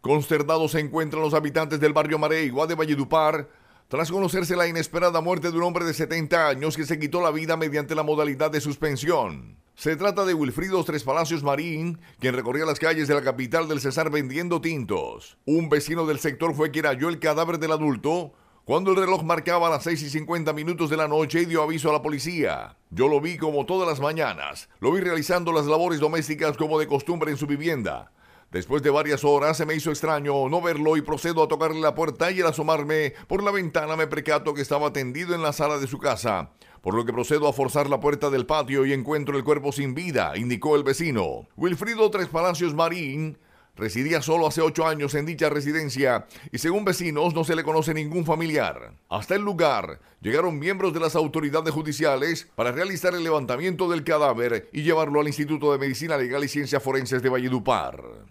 Consternados se encuentran los habitantes del barrio Mareigua de Valledupar tras conocerse la inesperada muerte de un hombre de 70 años que se quitó la vida mediante la modalidad de suspensión. Se trata de Wilfrido Tres Palacios Marín, quien recorría las calles de la capital del Cesar vendiendo tintos. Un vecino del sector fue quien halló el cadáver del adulto cuando el reloj marcaba las 6 y 50 minutos de la noche y dio aviso a la policía. Yo lo vi como todas las mañanas, lo vi realizando las labores domésticas como de costumbre en su vivienda. Después de varias horas se me hizo extraño no verlo y procedo a tocarle la puerta y al asomarme por la ventana me precato que estaba tendido en la sala de su casa por lo que procedo a forzar la puerta del patio y encuentro el cuerpo sin vida, indicó el vecino. Wilfrido Tres Palacios Marín residía solo hace ocho años en dicha residencia y según vecinos no se le conoce ningún familiar. Hasta el lugar llegaron miembros de las autoridades judiciales para realizar el levantamiento del cadáver y llevarlo al Instituto de Medicina Legal y Ciencias Forenses de Valledupar.